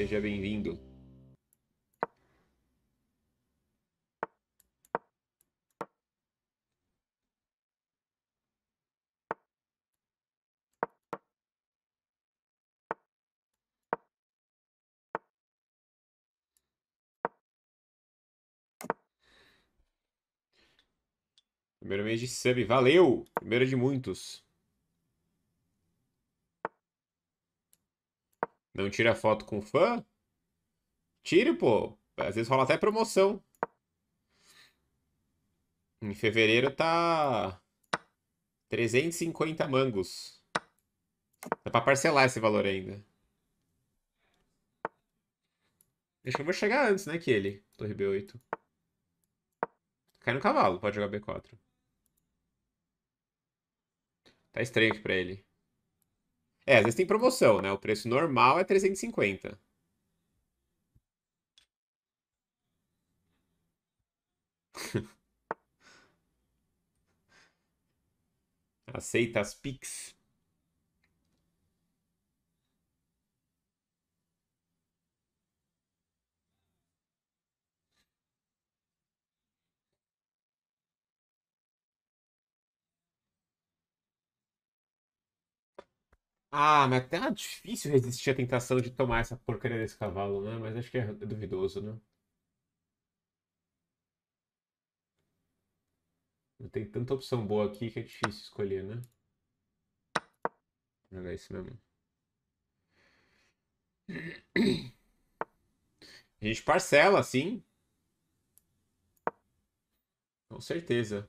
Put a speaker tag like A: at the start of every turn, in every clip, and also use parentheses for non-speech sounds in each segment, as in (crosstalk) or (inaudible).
A: Seja bem-vindo. Primeiro mês de sub, valeu! Primeiro de muitos. Não tira foto com fã? Tire, pô. Às vezes rola até promoção. Em fevereiro tá 350 mangos. Dá pra parcelar esse valor ainda. Acho que eu vou chegar antes, né, que ele. Torre B8. Cai no cavalo, pode jogar B4. Tá estranho aqui pra ele. É, às vezes tem promoção, né? O preço normal é 350. (laughs) Aceita as Pix. Ah, mas até é difícil resistir à tentação de tomar essa porcaria desse cavalo, né? Mas acho que é duvidoso, né? Tem tanta opção boa aqui que é difícil escolher, né? Vou jogar isso mesmo. A gente parcela, sim. Com certeza.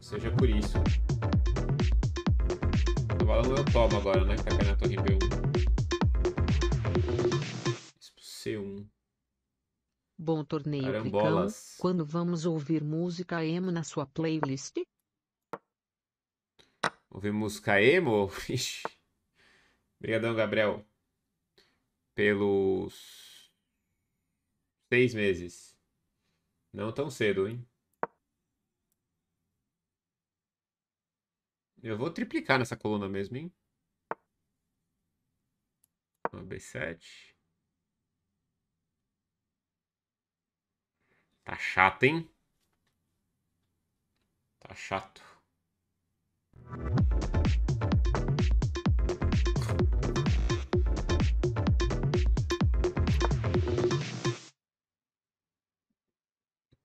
A: Seja por isso. Agora eu tomo agora, né? Tá caindo a torre B1. C1. Bom torneio, Carambolas. Quando vamos ouvir música emo na sua playlist? Ouvir música emo? (laughs) Ixi. Obrigadão, Gabriel. Pelos... Seis meses. Não tão cedo, hein? Eu vou triplicar nessa coluna mesmo, hein? B7. Tá chato, hein? Tá chato.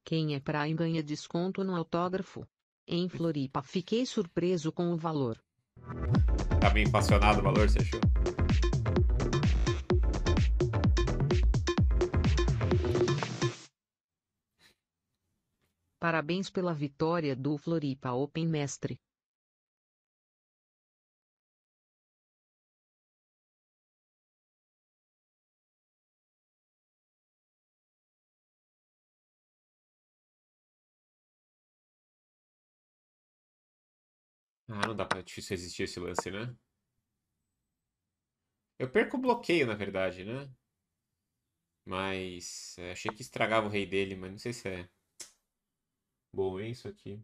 A: Quem é praia ganha desconto no autógrafo. Em Floripa fiquei surpreso com o valor. Tá bem apaixonado o valor, você achou? Parabéns pela vitória do Floripa Open Mestre. Ah, não dá pra é difícil resistir esse lance, né? Eu perco o bloqueio, na verdade, né? Mas é, achei que estragava o rei dele, mas não sei se é bom, hein, isso aqui.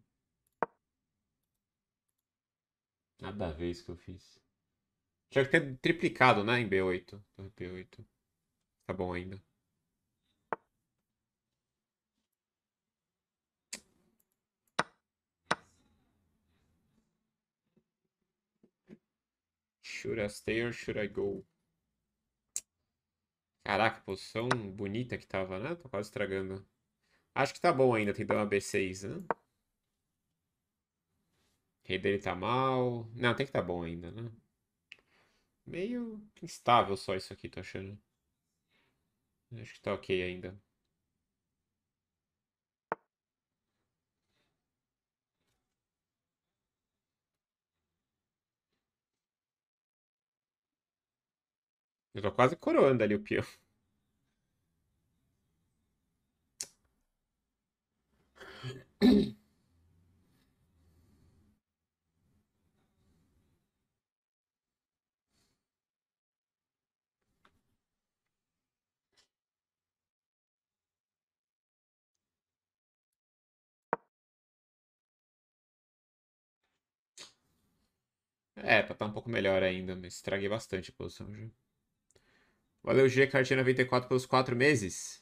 A: Nada a ver isso que eu fiz. Tinha que ter triplicado, né, em B8. Então, B8. Tá bom ainda. Should I stay or should I go? Caraca, posição bonita que tava, né? Tô quase estragando. Acho que tá bom ainda, tem que dar uma B6, né? rei dele tá mal. Não, tem que tá bom ainda, né? Meio instável só isso aqui, tô achando. Acho que tá ok ainda. Eu tô quase coroando ali o peão. É, pra tá, tá um pouco melhor ainda, mas estraguei bastante a posição, já. Valeu, G. Cartinha 94 pelos quatro meses.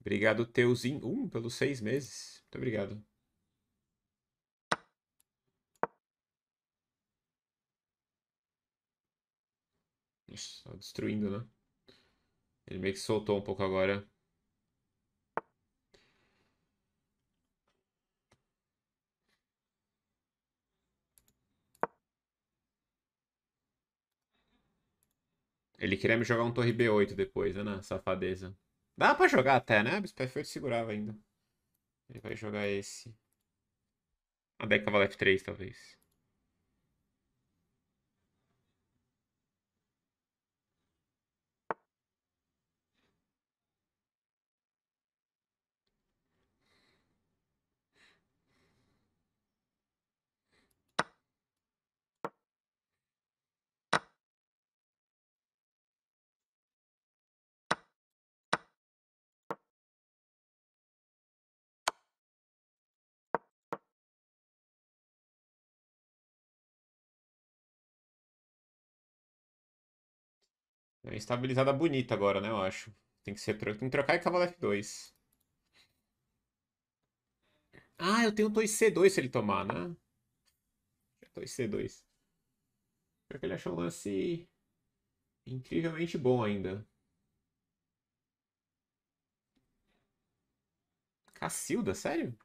A: Obrigado, Teuzinho. Um, pelos seis meses. Muito obrigado. Nossa, tá destruindo, né? Ele meio que soltou um pouco agora. Ele queria me jogar um torre B8 depois, né? Safadeza. Dá pra jogar até, né? Bispo F8 segurava ainda. Ele vai jogar esse. A deck cavalo F3, talvez. É uma estabilizada bonita agora, né? Eu acho. Tem que ser tro... Tem que trocar e cavalo F2. Ah, eu tenho 2C2 se ele tomar, né? 2C2. Pior que ele achou um lance incrivelmente bom ainda. Cacilda, sério?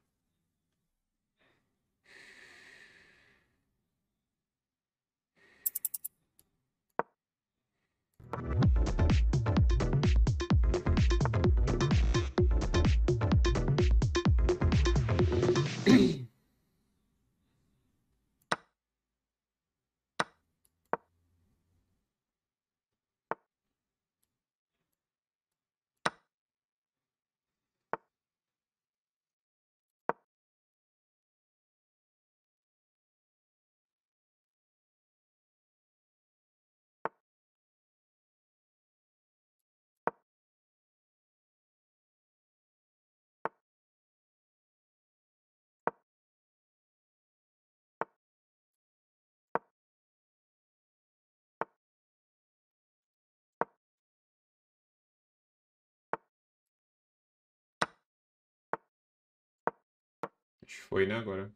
A: foi, né, agora.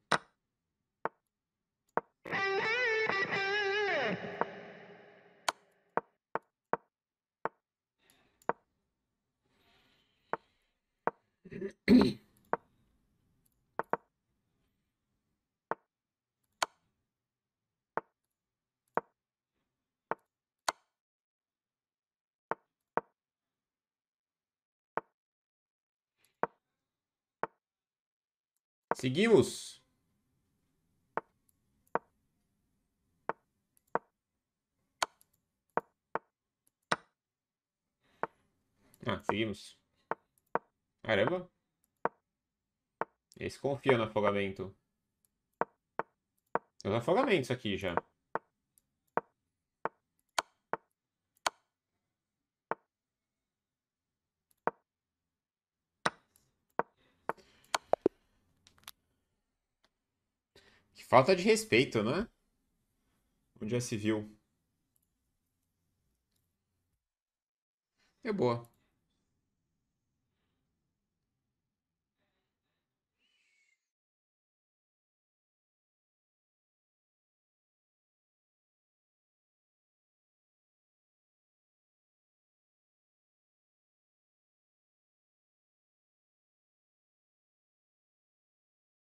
A: (coughs) Seguimos. Ah, seguimos. Caramba. Esse confia no afogamento. Tem um afogamento isso aqui já. Falta de respeito, né? Onde já se viu. É boa.